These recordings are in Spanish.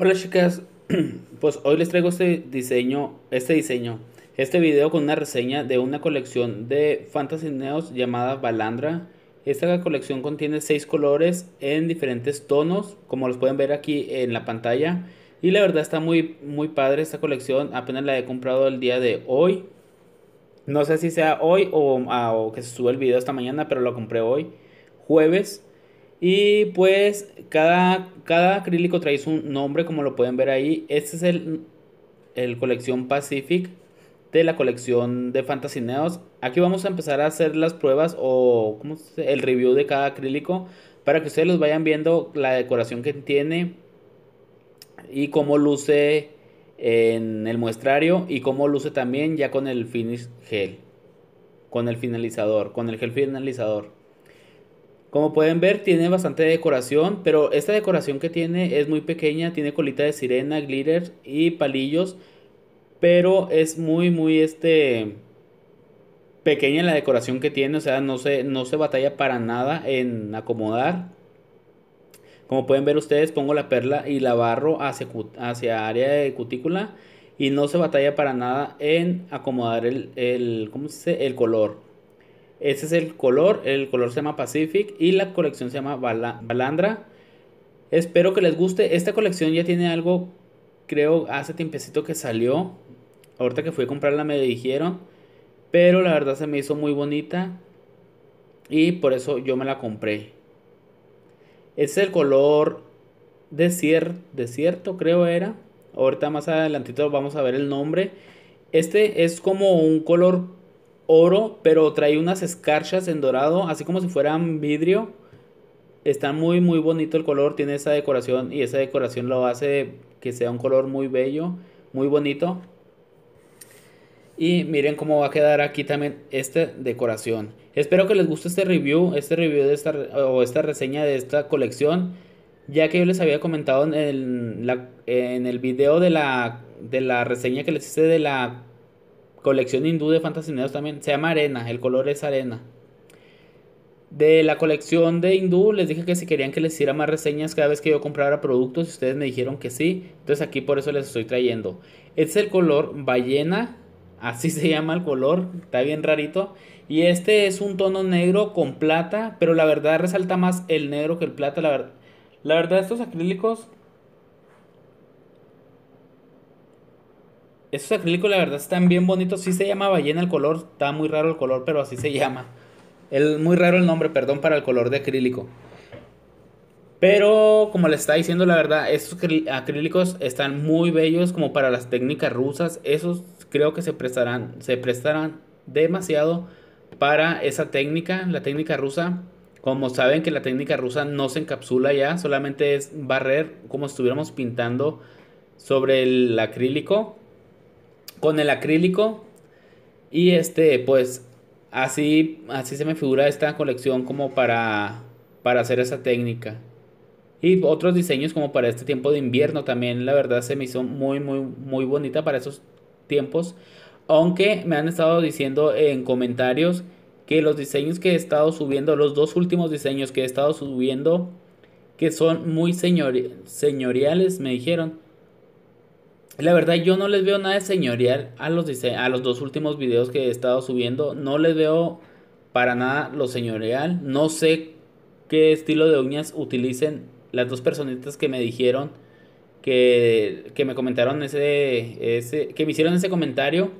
Hola chicas, pues hoy les traigo este diseño, este diseño, este video con una reseña de una colección de Fantasy Neos llamada Balandra. Esta colección contiene 6 colores en diferentes tonos, como los pueden ver aquí en la pantalla. Y la verdad está muy, muy padre esta colección, apenas la he comprado el día de hoy. No sé si sea hoy o, ah, que se sube el video esta mañana, pero lo compré hoy, jueves y pues cada, cada acrílico trae su nombre, como lo pueden ver ahí. Este es el, colección Pacific de la colección de Fantasineos. Aquí vamos a empezar a hacer las pruebas o el review de cada acrílico para que ustedes los vayan viendo la decoración que tiene y cómo luce en el muestrario y cómo luce también ya con el finish gel, con el finalizador, con el gel finalizador. Como pueden ver, tiene bastante decoración, pero esta decoración que tiene es muy pequeña, tiene colita de sirena, glitter y palillos, pero es muy, muy este pequeña la decoración que tiene, o sea, no se, no se batalla para nada en acomodar. Como pueden ver ustedes, pongo la perla y la barro hacia, área de cutícula y no se batalla para nada en acomodar el, el, el color. Ese es el color, el color se llama Pacific y la colección se llama Balandra. Espero que les guste. Esta colección ya tiene algo, creo, hace tiempecito que salió. Ahorita que fui a comprarla me dijeron. Pero la verdad se me hizo muy bonita. Y por eso yo me la compré. Es el color desierto, creo era. Ahorita más adelantito vamos a ver el nombre. Este es como un color oro, pero trae unas escarchas en dorado, así como si fueran vidrio. Está muy, muy bonito el color, tiene esa decoración y esa decoración lo hace que sea un color muy bello, muy bonito. Y miren cómo va a quedar aquí también esta decoración. Espero que les guste este review, este review de esta, o esta reseña de esta colección. Ya que yo les había comentado en el, en el video de la, de la reseña que les hice de la colección hindú de fantasineos también. Se llama arena, el color es arena. De la colección de hindú les dije que si querían que les hiciera más reseñas cada vez que yo comprara productos y ustedes me dijeron que sí. Entonces aquí por eso les estoy trayendo. Este es el color ballena, así se llama el color, está bien rarito. Y este es un tono negro con plata, pero la verdad resalta más el negro que el plata. La, la verdad estos acrílicos Esos acrílicos, la verdad, están bien bonitos. Sí se llama ballena el color. Está muy raro el color, pero así se llama. El, muy raro el nombre, perdón, para el color de acrílico. Pero, como le está diciendo, la verdad, estos acrílicos están muy bellos como para las técnicas rusas. Esos creo que se prestarán, se prestarán demasiado para esa técnica, la técnica rusa. Como saben que la técnica rusa no se encapsula ya, solamente es barrer como estuviéramos pintando sobre el acrílico con el acrílico. Y este, pues así, así se me figura esta colección como para, para hacer esa técnica. Y otros diseños como para este tiempo de invierno también, la verdad se me hizo muy, muy, muy bonita para esos tiempos. Aunque me han estado diciendo en comentarios que los diseños que he estado subiendo, los dos últimos diseños que he estado subiendo, que son muy señoriales, me dijeron. La verdad yo no les veo nada de señorial a los, a los dos últimos videos que he estado subiendo. No les veo para nada lo señorial. No sé qué estilo de uñas utilicen las dos personitas que me dijeron que, que me comentaron ese, ese, que me hicieron ese comentario.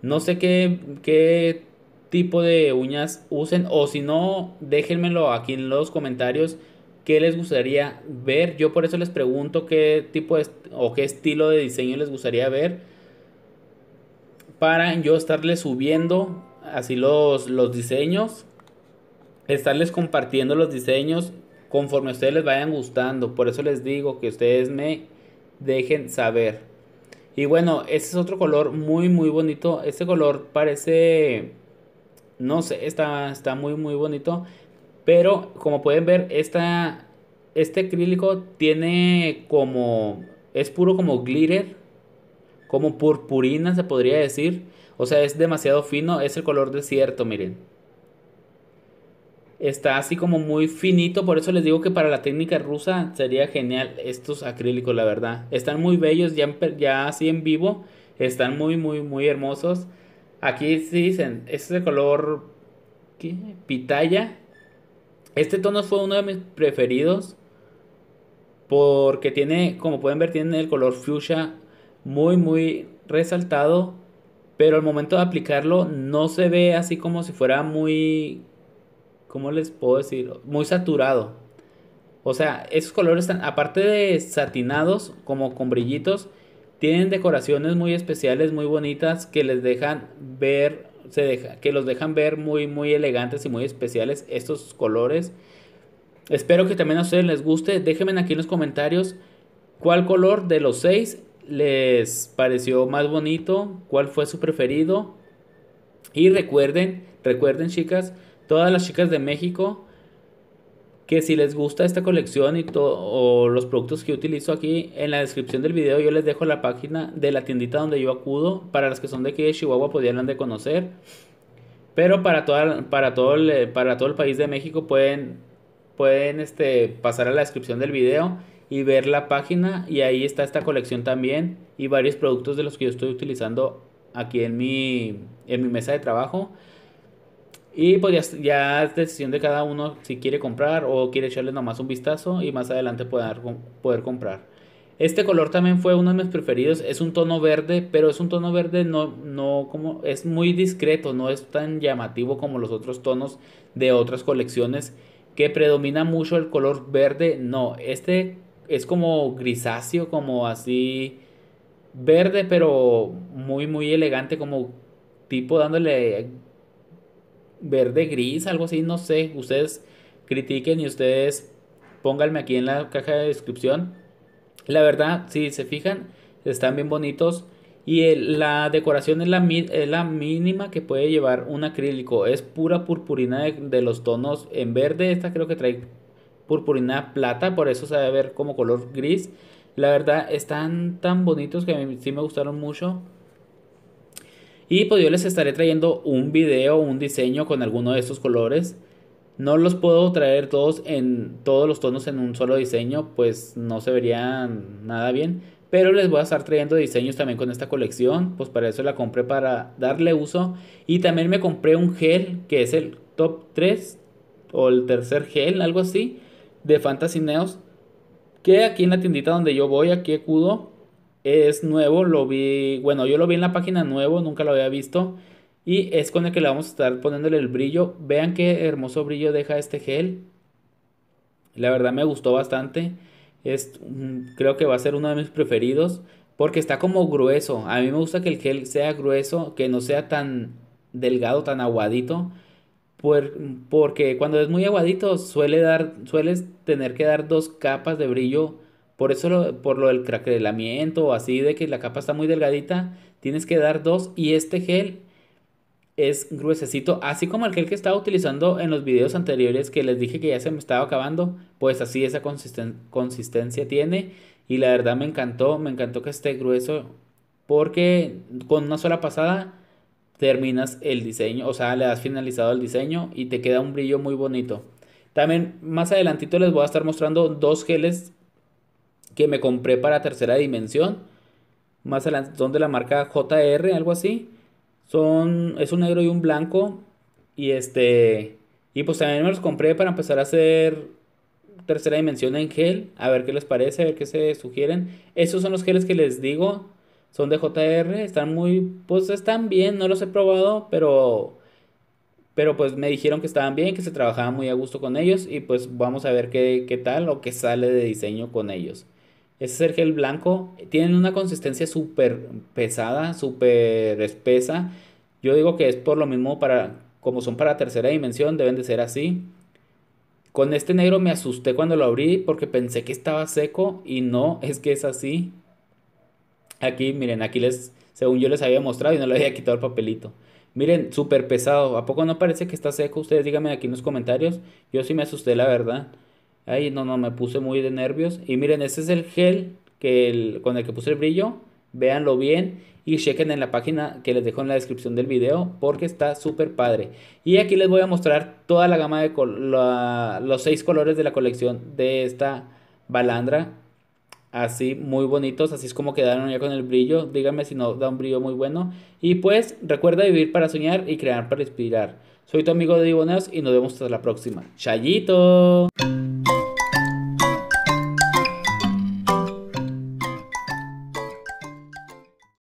No sé qué, qué tipo de uñas usen o si no, déjenmelo aquí en los comentarios qué les gustaría ver. Yo por eso les pregunto qué tipo de, o qué estilo de diseño les gustaría ver para yo estarles subiendo así los, los diseños, estarles compartiendo los diseños conforme a ustedes les vayan gustando. Por eso les digo que ustedes me dejen saber. Y bueno, ese es otro color muy muy bonito. Este color parece no sé, está, está muy muy bonito. Pero como pueden ver, esta, este acrílico tiene como... Es puro como glitter, como purpurina se podría decir. O sea, es demasiado fino, es el color desierto, miren. Está así como muy finito, por eso les digo que para la técnica rusa sería genial estos acrílicos, la verdad. Están muy bellos, ya, ya así en vivo, están muy, muy, muy hermosos. Aquí sí dicen, es el color ¿qué? pitaya, este tono fue uno de mis preferidos porque tiene, como pueden ver, tiene el color fuchsia muy, muy resaltado, pero al momento de aplicarlo no se ve así como si fuera muy, ¿cómo les puedo decir? Muy saturado. O sea, esos colores, están, aparte de satinados, como con brillitos, tienen decoraciones muy especiales, muy bonitas, que les dejan ver se deja, que los dejan ver muy, muy elegantes y muy especiales estos colores. Espero que también a ustedes les guste. Déjenme aquí en los comentarios cuál color de los seis les pareció más bonito, cuál fue su preferido. Y recuerden, recuerden chicas, todas las chicas de México que si les gusta esta colección y o los productos que utilizo aquí, en la descripción del video yo les dejo la página de la tiendita donde yo acudo, para las que son de aquí de Chihuahua podrían pues de conocer, pero para, para, todo, el, para todo el país de México pueden, pueden este, pasar a la descripción del video y ver la página y ahí está esta colección también y varios productos de los que yo estoy utilizando aquí en en mi mesa de trabajo. Y pues ya, es decisión de cada uno si quiere comprar o quiere echarle nomás un vistazo y más adelante poder, poder comprar. Este color también fue uno de mis preferidos, es un tono verde, pero es un tono verde no, no como, es muy discreto, no es tan llamativo como los otros tonos de otras colecciones que predomina mucho el color verde, no, este es como grisáceo, como así verde, pero muy muy elegante, como tipo dándole verde gris, algo así, no sé. Ustedes critiquen y ustedes pónganme aquí en la caja de descripción. La verdad, si se fijan, están bien bonitos. Y la decoración es la, es la, mínima que puede llevar un acrílico. Es pura purpurina de, de, los tonos en verde. Esta creo que trae purpurina plata, por eso se debe ver como color gris. La verdad, están tan bonitos que a sí me gustaron mucho. Y pues yo les estaré trayendo un video, un diseño con alguno de estos colores. No los puedo traer todos en todos los tonos en un solo diseño, pues no se verían nada bien. Pero les voy a estar trayendo diseños también con esta colección, pues para eso la compré para darle uso. Y también me compré un gel que es el top 3 o el tercer gel, algo así, de Fantasy Neos. Que aquí en la tiendita donde yo voy, aquí acudo, es nuevo, lo vi, bueno, yo lo vi en la página nuevo, nunca lo había visto. Y es con el que le vamos a estar poniéndole el brillo. Vean qué hermoso brillo deja este gel. La verdad me gustó bastante. Es, mm, creo que va a ser uno de mis preferidos. Porque está como grueso. A mí me gusta que el gel sea grueso, que no sea tan delgado, tan aguadito. porque cuando es muy aguadito suele, dar, sueles tener que dar dos capas de brillo por eso, por lo del craquelamiento o así de que la capa está muy delgadita, tienes que dar dos y este gel es gruesecito, así como el gel que estaba utilizando en los videos anteriores que les dije que ya se me estaba acabando, pues así esa consistencia tiene y la verdad me encantó, me encantó que esté grueso porque con una sola pasada terminas el diseño, o sea, le has finalizado el diseño y te queda un brillo muy bonito. También más adelantito les voy a estar mostrando dos geles que me compré para tercera dimensión. Más adelante son de la marca JR, algo así. Son, es un negro y un blanco. Y este. Y pues también me los compré para empezar a hacer tercera dimensión en gel. A ver qué les parece, a ver qué se sugieren. esos son los geles que les digo. Son de JR. Están muy. Pues están bien. No los he probado. Pero. Pero pues me dijeron que estaban bien, que se trabajaba muy a gusto con ellos. Y pues vamos a ver qué, qué tal o qué sale de diseño con ellos. Ese es el blanco. Tienen una consistencia súper pesada, súper espesa. Yo digo que es por lo mismo para, como son para tercera dimensión, deben de ser así. Con este negro me asusté cuando lo abrí porque pensé que estaba seco y no, es que es así. Aquí, miren, aquí les, según yo les había mostrado y no le había quitado el papelito. Miren, súper pesado. ¿A poco no parece que está seco? Ustedes díganme aquí en los comentarios. Yo sí me asusté, la verdad. Ay, no, no, me puse muy de nervios. Y miren, este es el gel que con el que puse el brillo. Véanlo bien y chequen en la página que les dejo en la descripción del video porque está súper padre. Y aquí les voy a mostrar toda la gama de los seis colores de la colección de esta balandra. Así muy bonitos, así es como quedaron ya con el brillo. Díganme si no da un brillo muy bueno. Y pues recuerda vivir para soñar y crear para inspirar. Soy tu amigo de Diboneos y nos vemos hasta la próxima. ¡Chayito!